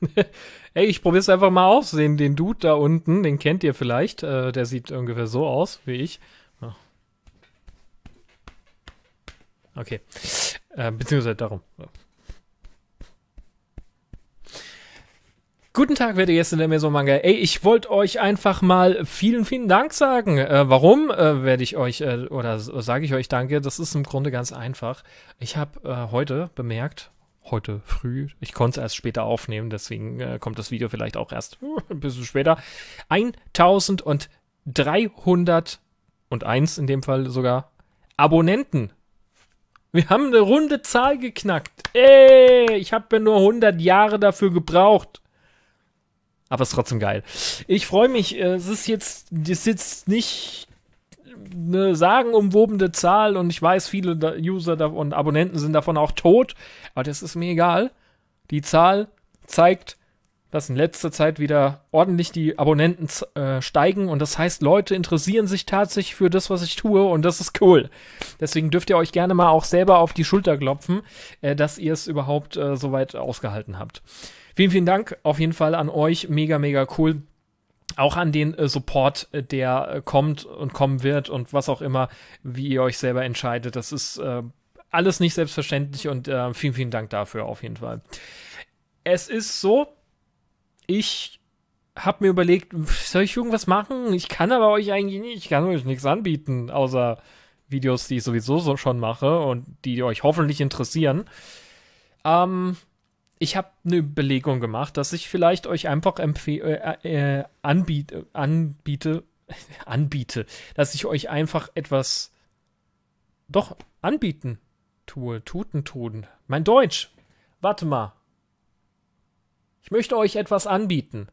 Ey, ich probier's einfach mal aus. Den, den Dude da unten, den kennt ihr vielleicht. Äh, der sieht ungefähr so aus wie ich. Ah. Okay. Äh, beziehungsweise darum. Guten Tag, werte Gäste der Mesomanga. Ey, ich wollte euch einfach mal vielen, vielen Dank sagen. Äh, warum äh, werde ich euch äh, oder sage ich euch Danke? Das ist im Grunde ganz einfach. Ich habe äh, heute bemerkt, heute früh. Ich konnte es erst später aufnehmen, deswegen äh, kommt das Video vielleicht auch erst uh, ein bisschen später. 1301 in dem Fall sogar Abonnenten. Wir haben eine runde Zahl geknackt. Ey, ich habe nur 100 Jahre dafür gebraucht. Aber ist trotzdem geil. Ich freue mich. Äh, es ist jetzt, ist jetzt nicht eine sagenumwobene Zahl und ich weiß, viele User und Abonnenten sind davon auch tot, aber das ist mir egal. Die Zahl zeigt, dass in letzter Zeit wieder ordentlich die Abonnenten äh, steigen und das heißt, Leute interessieren sich tatsächlich für das, was ich tue und das ist cool. Deswegen dürft ihr euch gerne mal auch selber auf die Schulter klopfen, äh, dass ihr es überhaupt äh, so ausgehalten habt. Vielen, vielen Dank auf jeden Fall an euch. Mega, mega cool auch an den äh, Support, äh, der äh, kommt und kommen wird und was auch immer, wie ihr euch selber entscheidet. Das ist äh, alles nicht selbstverständlich und äh, vielen, vielen Dank dafür auf jeden Fall. Es ist so, ich habe mir überlegt, soll ich irgendwas machen? Ich kann aber euch eigentlich nicht, ich kann euch nichts anbieten, außer Videos, die ich sowieso so schon mache und die euch hoffentlich interessieren. Ähm, ich habe eine Überlegung gemacht, dass ich vielleicht euch einfach empfehle, äh, äh, äh anbiete, anbiete, anbiete, dass ich euch einfach etwas doch anbieten tue, tuten, tun. Mein Deutsch. Warte mal. Ich möchte euch etwas anbieten.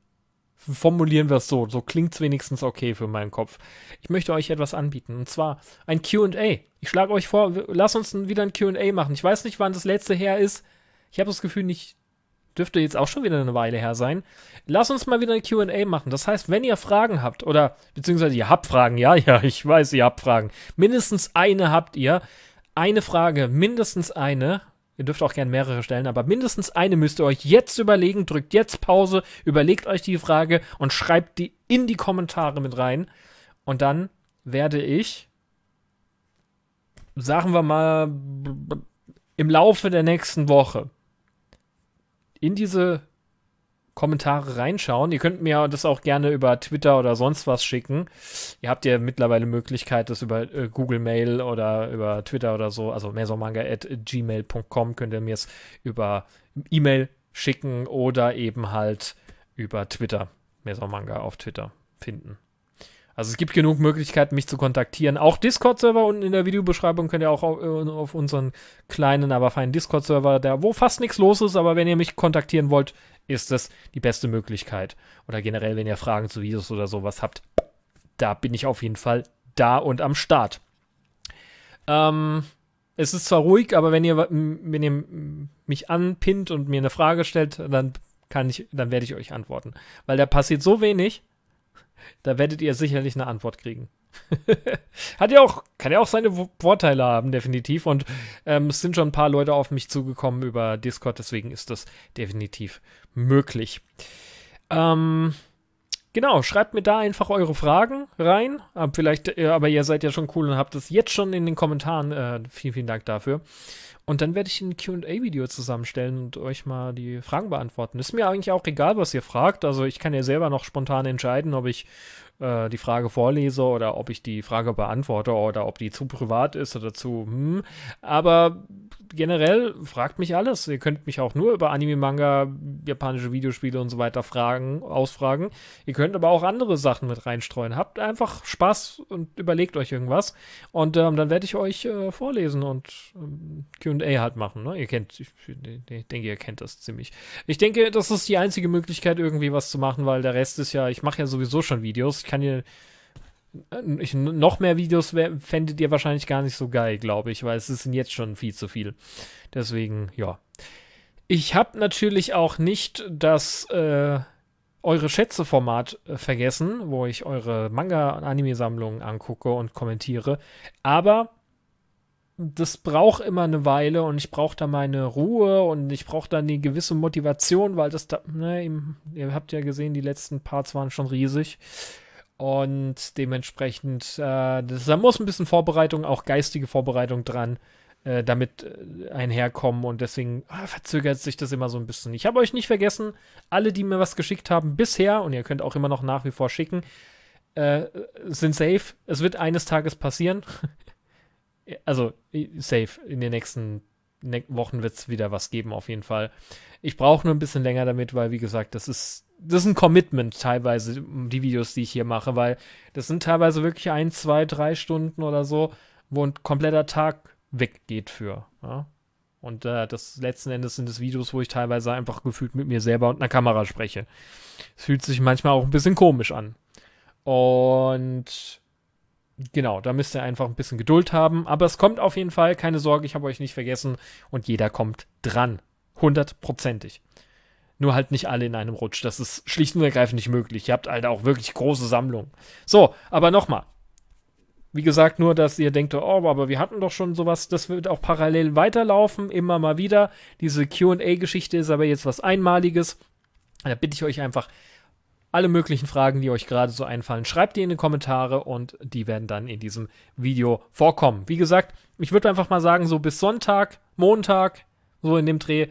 Formulieren wir es so, so klingt es wenigstens okay für meinen Kopf. Ich möchte euch etwas anbieten, und zwar ein QA. Ich schlage euch vor, lass uns wieder ein QA machen. Ich weiß nicht, wann das letzte her ist, ich habe das Gefühl, ich dürfte jetzt auch schon wieder eine Weile her sein. Lass uns mal wieder eine QA machen. Das heißt, wenn ihr Fragen habt oder beziehungsweise ihr habt Fragen, ja, ja, ich weiß, ihr habt Fragen. Mindestens eine habt ihr. Eine Frage, mindestens eine. Ihr dürft auch gern mehrere stellen, aber mindestens eine müsst ihr euch jetzt überlegen. Drückt jetzt Pause, überlegt euch die Frage und schreibt die in die Kommentare mit rein. Und dann werde ich, sagen wir mal, im Laufe der nächsten Woche in diese Kommentare reinschauen. Ihr könnt mir das auch gerne über Twitter oder sonst was schicken. Ihr habt ja mittlerweile Möglichkeit, das über äh, Google Mail oder über Twitter oder so, also mesomanga.gmail.com könnt ihr mir es über E-Mail schicken oder eben halt über Twitter, mesomanga auf Twitter finden. Also es gibt genug Möglichkeiten, mich zu kontaktieren. Auch Discord-Server unten in der Videobeschreibung könnt ihr auch auf, äh, auf unseren kleinen, aber feinen Discord-Server, da wo fast nichts los ist, aber wenn ihr mich kontaktieren wollt, ist das die beste Möglichkeit. Oder generell, wenn ihr Fragen zu Videos oder sowas habt, da bin ich auf jeden Fall da und am Start. Ähm, es ist zwar ruhig, aber wenn ihr, wenn ihr mich anpinnt und mir eine Frage stellt, dann kann ich, dann werde ich euch antworten. Weil da passiert so wenig. Da werdet ihr sicherlich eine Antwort kriegen. Hat ja auch, kann ja auch seine Vorteile haben, definitiv. Und ähm, es sind schon ein paar Leute auf mich zugekommen über Discord, deswegen ist das definitiv möglich. Ähm, Genau, schreibt mir da einfach eure Fragen rein. Aber vielleicht, äh, aber ihr seid ja schon cool und habt es jetzt schon in den Kommentaren. Äh, vielen, vielen Dank dafür. Und dann werde ich ein QA-Video zusammenstellen und euch mal die Fragen beantworten. Ist mir eigentlich auch egal, was ihr fragt. Also ich kann ja selber noch spontan entscheiden, ob ich äh, die Frage vorlese oder ob ich die Frage beantworte oder ob die zu privat ist oder zu, hm. Aber generell fragt mich alles. Ihr könnt mich auch nur über Anime, Manga, japanische Videospiele und so weiter fragen, ausfragen. Ihr könnt aber auch andere Sachen mit reinstreuen. Habt einfach Spaß und überlegt euch irgendwas. Und ähm, dann werde ich euch äh, vorlesen und ähm, QA halt machen. Ne? Ihr kennt, ich, ich, denke, ihr kennt das ziemlich. Ich denke, das ist die einzige Möglichkeit, irgendwie was zu machen, weil der Rest ist ja, ich mache ja sowieso schon Videos. Ich kann hier äh, ich, noch mehr Videos fändet ihr wahrscheinlich gar nicht so geil, glaube ich, weil es sind jetzt schon viel zu viel. Deswegen, ja. Ich habe natürlich auch nicht das äh, Eure Schätze-Format äh, vergessen, wo ich eure Manga- und Anime-Sammlungen angucke und kommentiere. Aber das braucht immer eine Weile und ich brauche da meine Ruhe und ich brauche da eine gewisse Motivation, weil das da, ne, ihr habt ja gesehen, die letzten Parts waren schon riesig. Und dementsprechend, äh, das, da muss ein bisschen Vorbereitung, auch geistige Vorbereitung dran, äh, damit äh, einherkommen. Und deswegen ah, verzögert sich das immer so ein bisschen. Ich habe euch nicht vergessen, alle, die mir was geschickt haben bisher, und ihr könnt auch immer noch nach wie vor schicken, äh, sind safe. Es wird eines Tages passieren. also, äh, safe. In den nächsten ne-, Wochen wird es wieder was geben, auf jeden Fall. Ich brauche nur ein bisschen länger damit, weil, wie gesagt, das ist das ist ein Commitment teilweise, die Videos, die ich hier mache, weil das sind teilweise wirklich ein, zwei, drei Stunden oder so, wo ein kompletter Tag weggeht für. Ja? Und äh, das letzten Endes sind es Videos, wo ich teilweise einfach gefühlt mit mir selber und einer Kamera spreche. Es fühlt sich manchmal auch ein bisschen komisch an. Und genau, da müsst ihr einfach ein bisschen Geduld haben. Aber es kommt auf jeden Fall, keine Sorge, ich habe euch nicht vergessen und jeder kommt dran. Hundertprozentig. Nur halt nicht alle in einem Rutsch. Das ist schlicht und ergreifend nicht möglich. Ihr habt halt auch wirklich große Sammlungen. So, aber nochmal. Wie gesagt, nur, dass ihr denkt, oh, aber wir hatten doch schon sowas. Das wird auch parallel weiterlaufen, immer mal wieder. Diese QA-Geschichte ist aber jetzt was Einmaliges. Da bitte ich euch einfach, alle möglichen Fragen, die euch gerade so einfallen, schreibt die in die Kommentare und die werden dann in diesem Video vorkommen. Wie gesagt, ich würde einfach mal sagen, so bis Sonntag, Montag, so in dem Dreh,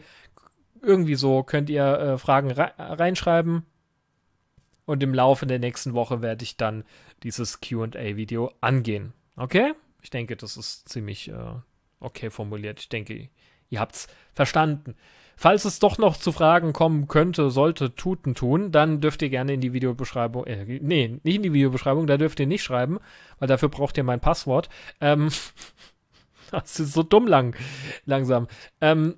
irgendwie so könnt ihr äh, Fragen reinschreiben. Und im Laufe der nächsten Woche werde ich dann dieses QA-Video angehen. Okay? Ich denke, das ist ziemlich äh, okay formuliert. Ich denke, ihr habt's verstanden. Falls es doch noch zu Fragen kommen könnte, sollte Tuten tun, dann dürft ihr gerne in die Videobeschreibung, äh, nee, nicht in die Videobeschreibung, da dürft ihr nicht schreiben, weil dafür braucht ihr mein Passwort. Ähm, das ist so dumm lang, langsam. Ähm,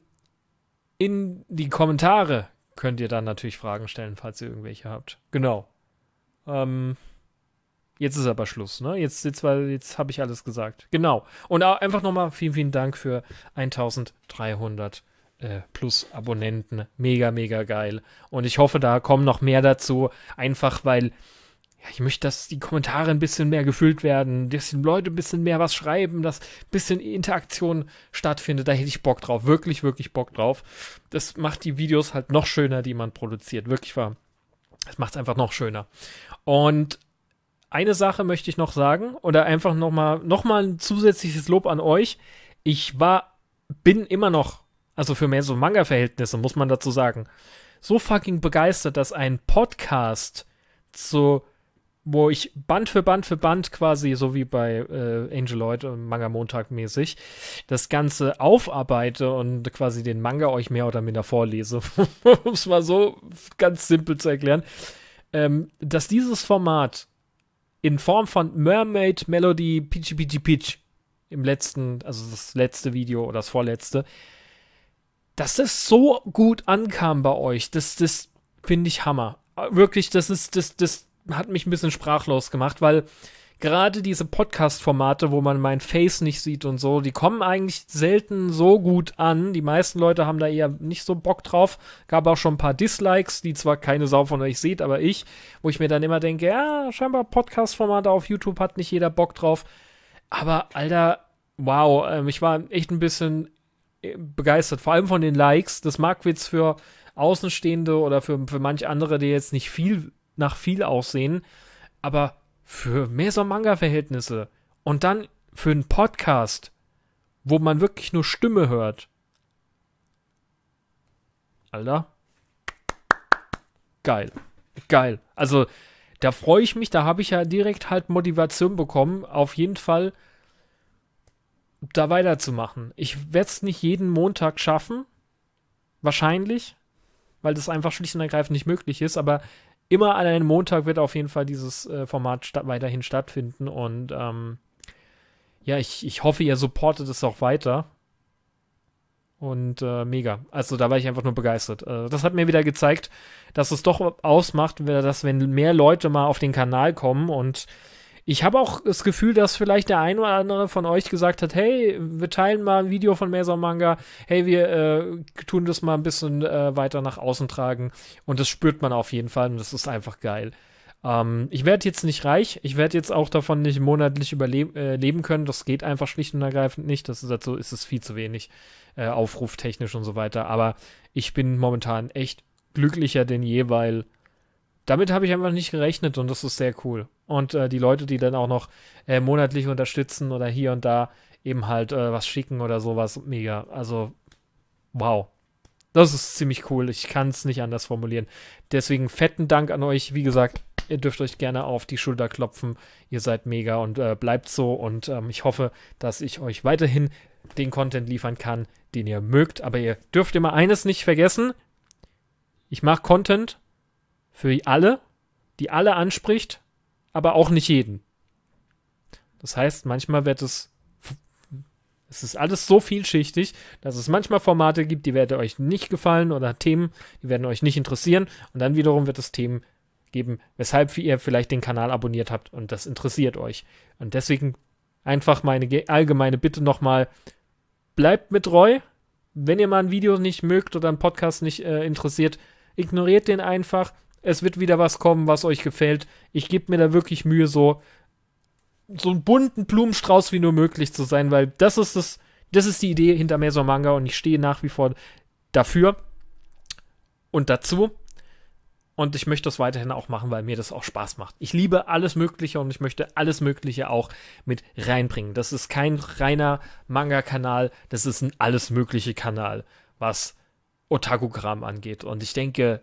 in die Kommentare könnt ihr dann natürlich Fragen stellen, falls ihr irgendwelche habt. Genau. Ähm, jetzt ist aber Schluss, ne? Jetzt, jetzt, jetzt habe ich alles gesagt. Genau. Und einfach nochmal vielen, vielen Dank für 1300 äh, plus Abonnenten. Mega, mega geil. Und ich hoffe, da kommen noch mehr dazu, einfach weil ja, ich möchte, dass die Kommentare ein bisschen mehr gefüllt werden, dass die Leute ein bisschen mehr was schreiben, dass ein bisschen Interaktion stattfindet. Da hätte ich Bock drauf. Wirklich, wirklich Bock drauf. Das macht die Videos halt noch schöner, die man produziert. Wirklich wahr. Das macht es einfach noch schöner. Und eine Sache möchte ich noch sagen oder einfach nochmal noch mal ein zusätzliches Lob an euch. Ich war, bin immer noch, also für mehr so Manga-Verhältnisse, muss man dazu sagen, so fucking begeistert, dass ein Podcast zu wo ich Band für Band für Band quasi, so wie bei äh, Angel Lloyd und Manga Montag mäßig, das Ganze aufarbeite und quasi den Manga euch mehr oder minder vorlese, um es mal so ganz simpel zu erklären, ähm, dass dieses Format in Form von Mermaid Melody Pitchy Pitchy Pitch im letzten, also das letzte Video oder das vorletzte, dass das so gut ankam bei euch, das, das finde ich Hammer. Wirklich, das ist, das, das, hat mich ein bisschen sprachlos gemacht, weil gerade diese Podcast-Formate, wo man mein Face nicht sieht und so, die kommen eigentlich selten so gut an. Die meisten Leute haben da eher nicht so Bock drauf. Gab auch schon ein paar Dislikes, die zwar keine Sau von euch seht, aber ich, wo ich mir dann immer denke, ja, scheinbar Podcast-Formate auf YouTube hat nicht jeder Bock drauf. Aber Alter, wow, ähm, ich war echt ein bisschen äh, begeistert, vor allem von den Likes. Das mag jetzt für Außenstehende oder für, für manch andere, die jetzt nicht viel nach viel aussehen, aber für Meso-Manga-Verhältnisse und dann für einen Podcast, wo man wirklich nur Stimme hört. Alter. Geil. Geil. Also, da freue ich mich, da habe ich ja direkt halt Motivation bekommen, auf jeden Fall da weiterzumachen. Ich werde es nicht jeden Montag schaffen, wahrscheinlich, weil das einfach schlicht und ergreifend nicht möglich ist, aber immer an einem Montag wird auf jeden Fall dieses äh, Format sta weiterhin stattfinden und ähm, ja, ich, ich hoffe, ihr supportet es auch weiter. Und äh, mega. Also da war ich einfach nur begeistert. Äh, das hat mir wieder gezeigt, dass es doch ausmacht, dass wenn mehr Leute mal auf den Kanal kommen und ich habe auch das Gefühl, dass vielleicht der ein oder andere von euch gesagt hat, hey, wir teilen mal ein Video von Mesa Manga, hey, wir äh, tun das mal ein bisschen äh, weiter nach außen tragen. Und das spürt man auf jeden Fall und das ist einfach geil. Ähm, ich werde jetzt nicht reich, ich werde jetzt auch davon nicht monatlich überleben äh, können, das geht einfach schlicht und ergreifend nicht, das ist dazu halt ist es viel zu wenig, äh, aufruftechnisch und so weiter, aber ich bin momentan echt glücklicher denn je, weil damit habe ich einfach nicht gerechnet und das ist sehr cool. Und äh, die Leute, die dann auch noch äh, monatlich unterstützen oder hier und da eben halt äh, was schicken oder sowas, mega. Also, wow. Das ist ziemlich cool. Ich kann es nicht anders formulieren. Deswegen fetten Dank an euch. Wie gesagt, ihr dürft euch gerne auf die Schulter klopfen. Ihr seid mega und äh, bleibt so. Und ähm, ich hoffe, dass ich euch weiterhin den Content liefern kann, den ihr mögt. Aber ihr dürft immer eines nicht vergessen. Ich mache Content für alle, die alle anspricht, aber auch nicht jeden. Das heißt, manchmal wird es. Es ist alles so vielschichtig, dass es manchmal Formate gibt, die werden euch nicht gefallen oder Themen, die werden euch nicht interessieren. Und dann wiederum wird es Themen geben, weshalb ihr vielleicht den Kanal abonniert habt und das interessiert euch. Und deswegen einfach meine allgemeine Bitte nochmal, bleibt mit treu. Wenn ihr mal ein Video nicht mögt oder einen Podcast nicht äh, interessiert, ignoriert den einfach, es wird wieder was kommen, was euch gefällt. Ich gebe mir da wirklich Mühe, so, so einen bunten Blumenstrauß wie nur möglich zu sein, weil das ist das, das ist die Idee hinter Meso Manga und ich stehe nach wie vor dafür und dazu. Und ich möchte das weiterhin auch machen, weil mir das auch Spaß macht. Ich liebe alles Mögliche und ich möchte alles Mögliche auch mit reinbringen. Das ist kein reiner Manga-Kanal, das ist ein alles Mögliche Kanal, was Otaku-Kram angeht. Und ich denke,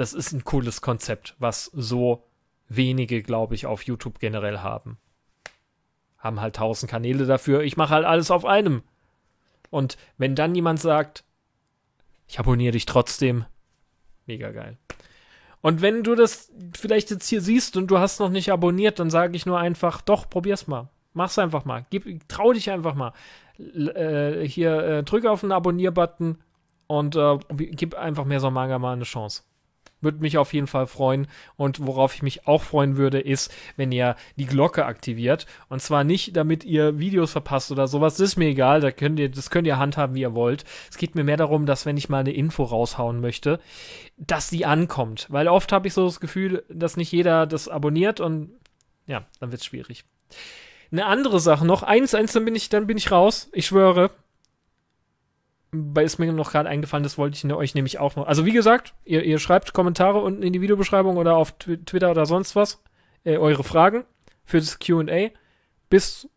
das ist ein cooles Konzept, was so wenige, glaube ich, auf YouTube generell haben. Haben halt tausend Kanäle dafür. Ich mache halt alles auf einem. Und wenn dann jemand sagt, ich abonniere dich trotzdem, mega geil. Und wenn du das vielleicht jetzt hier siehst und du hast noch nicht abonniert, dann sage ich nur einfach, doch, probier's mal. Mach's einfach mal. Gib, trau dich einfach mal. L äh, hier, äh, drück auf den Abonnier-Button und äh, gib einfach mehr so Manga mal eine Chance. Würde mich auf jeden Fall freuen. Und worauf ich mich auch freuen würde, ist, wenn ihr die Glocke aktiviert. Und zwar nicht, damit ihr Videos verpasst oder sowas. Das ist mir egal. Da könnt ihr, das könnt ihr handhaben, wie ihr wollt. Es geht mir mehr darum, dass wenn ich mal eine Info raushauen möchte, dass die ankommt. Weil oft habe ich so das Gefühl, dass nicht jeder das abonniert und ja, dann wird's schwierig. Eine andere Sache noch, eins, eins, dann bin ich, dann bin ich raus. Ich schwöre, bei ist mir noch gerade eingefallen, das wollte ich ne, euch nämlich auch noch. Also wie gesagt, ihr, ihr schreibt Kommentare unten in die Videobeschreibung oder auf Twitter oder sonst was äh, eure Fragen für das QA bis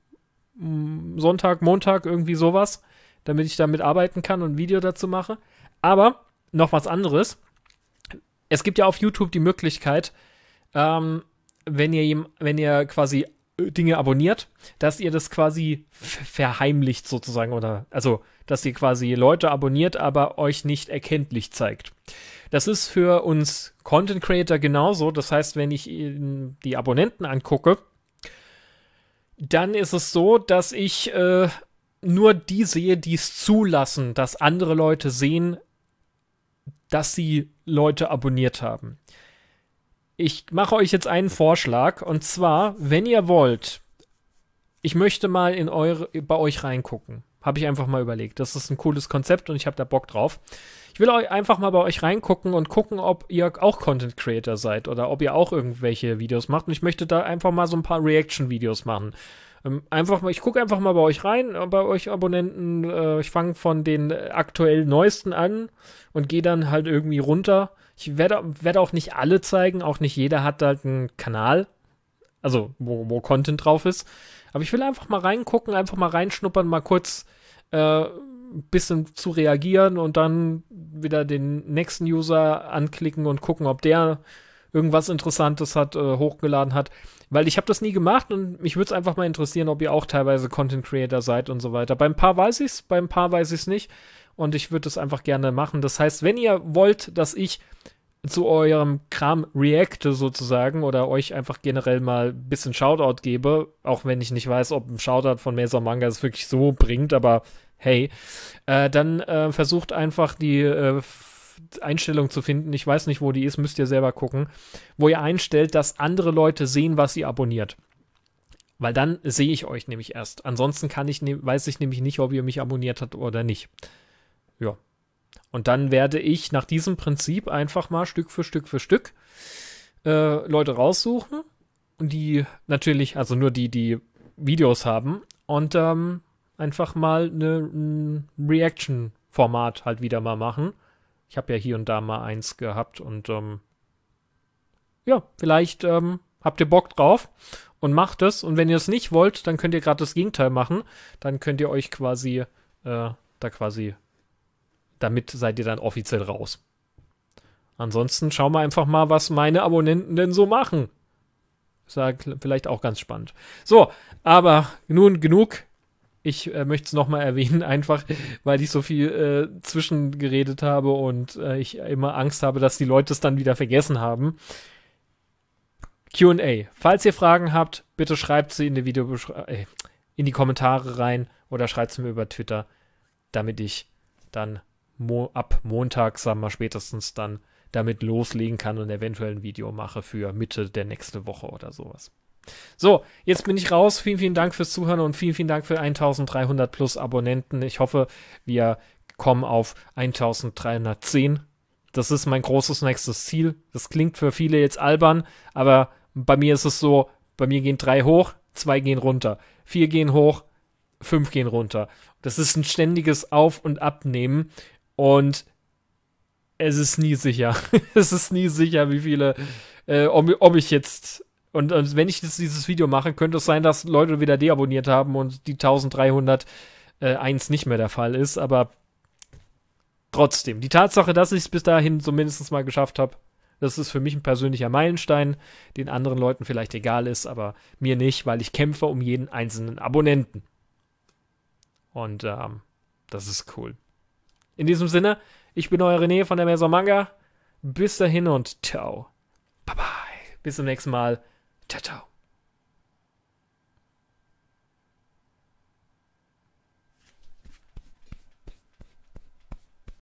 mm, Sonntag, Montag, irgendwie sowas, damit ich damit arbeiten kann und ein Video dazu mache. Aber noch was anderes. Es gibt ja auf YouTube die Möglichkeit, ähm, wenn ihr, wenn ihr quasi Dinge abonniert, dass ihr das quasi verheimlicht sozusagen oder also, dass ihr quasi Leute abonniert, aber euch nicht erkenntlich zeigt. Das ist für uns Content Creator genauso. Das heißt, wenn ich die Abonnenten angucke, dann ist es so, dass ich äh, nur die sehe, die es zulassen, dass andere Leute sehen, dass sie Leute abonniert haben ich mache euch jetzt einen Vorschlag. Und zwar, wenn ihr wollt, ich möchte mal in eure, bei euch reingucken. Habe ich einfach mal überlegt. Das ist ein cooles Konzept und ich habe da Bock drauf. Ich will euch einfach mal bei euch reingucken und gucken, ob ihr auch Content Creator seid oder ob ihr auch irgendwelche Videos macht. Und ich möchte da einfach mal so ein paar Reaction-Videos machen. Ähm, einfach mal, ich gucke einfach mal bei euch rein, äh, bei euch Abonnenten. Äh, ich fange von den aktuell neuesten an und gehe dann halt irgendwie runter ich werde, werde auch nicht alle zeigen, auch nicht jeder hat halt einen Kanal, also wo, wo Content drauf ist. Aber ich will einfach mal reingucken, einfach mal reinschnuppern, mal kurz äh, ein bisschen zu reagieren und dann wieder den nächsten User anklicken und gucken, ob der irgendwas Interessantes hat, äh, hochgeladen hat. Weil ich habe das nie gemacht und mich würde es einfach mal interessieren, ob ihr auch teilweise Content Creator seid und so weiter. Bei ein paar weiß ich es, bei ein paar weiß ich es nicht und ich würde das einfach gerne machen. Das heißt, wenn ihr wollt, dass ich zu eurem Kram reacte sozusagen oder euch einfach generell mal ein bisschen Shoutout gebe, auch wenn ich nicht weiß, ob ein Shoutout von Mesa Manga es wirklich so bringt, aber hey, äh, dann äh, versucht einfach die äh, Einstellung zu finden. Ich weiß nicht, wo die ist, müsst ihr selber gucken, wo ihr einstellt, dass andere Leute sehen, was ihr abonniert. Weil dann sehe ich euch nämlich erst. Ansonsten kann ich ne-, weiß ich nämlich nicht, ob ihr mich abonniert habt oder nicht. Ja. Und dann werde ich nach diesem Prinzip einfach mal Stück für Stück für Stück äh, Leute raussuchen. die natürlich, also nur die, die Videos haben. Und ähm, einfach mal ein ne, Reaction-Format halt wieder mal machen. Ich habe ja hier und da mal eins gehabt und ähm, ja, vielleicht ähm, habt ihr Bock drauf und macht es. Und wenn ihr es nicht wollt, dann könnt ihr gerade das Gegenteil machen. Dann könnt ihr euch quasi äh, da quasi damit seid ihr dann offiziell raus. Ansonsten schauen wir einfach mal, was meine Abonnenten denn so machen. Ist ja vielleicht auch ganz spannend. So, aber nun genug. Ich äh, möchte es nochmal erwähnen, einfach weil ich so viel äh, zwischengeredet habe und äh, ich immer Angst habe, dass die Leute es dann wieder vergessen haben. QA. Falls ihr Fragen habt, bitte schreibt sie in die, äh, in die Kommentare rein oder schreibt sie mir über Twitter, damit ich dann mo ab Montag, sagen wir spätestens dann, damit loslegen kann und eventuell ein Video mache für Mitte der nächsten Woche oder sowas. So, jetzt bin ich raus. Vielen, vielen Dank fürs Zuhören und vielen, vielen Dank für 1300 plus Abonnenten. Ich hoffe, wir kommen auf 1310. Das ist mein großes nächstes Ziel. Das klingt für viele jetzt albern, aber bei mir ist es so, bei mir gehen drei hoch, zwei gehen runter, vier gehen hoch, fünf gehen runter. Das ist ein ständiges Auf- und Abnehmen und es ist nie sicher. es ist nie sicher, wie viele, äh, ob, ob, ich jetzt. Und, und wenn ich jetzt dieses Video mache, könnte es sein, dass Leute wieder deabonniert haben und die 1301 äh, nicht mehr der Fall ist. Aber trotzdem, die Tatsache, dass ich es bis dahin zumindest so mal geschafft habe, das ist für mich ein persönlicher Meilenstein, den anderen Leuten vielleicht egal ist, aber mir nicht, weil ich kämpfe um jeden einzelnen Abonnenten. Und ähm, das ist cool. In diesem Sinne, ich bin euer René von der Messer Manga. Bis dahin und ciao. Bye bye. Bis zum nächsten Mal. Ciao, ciao.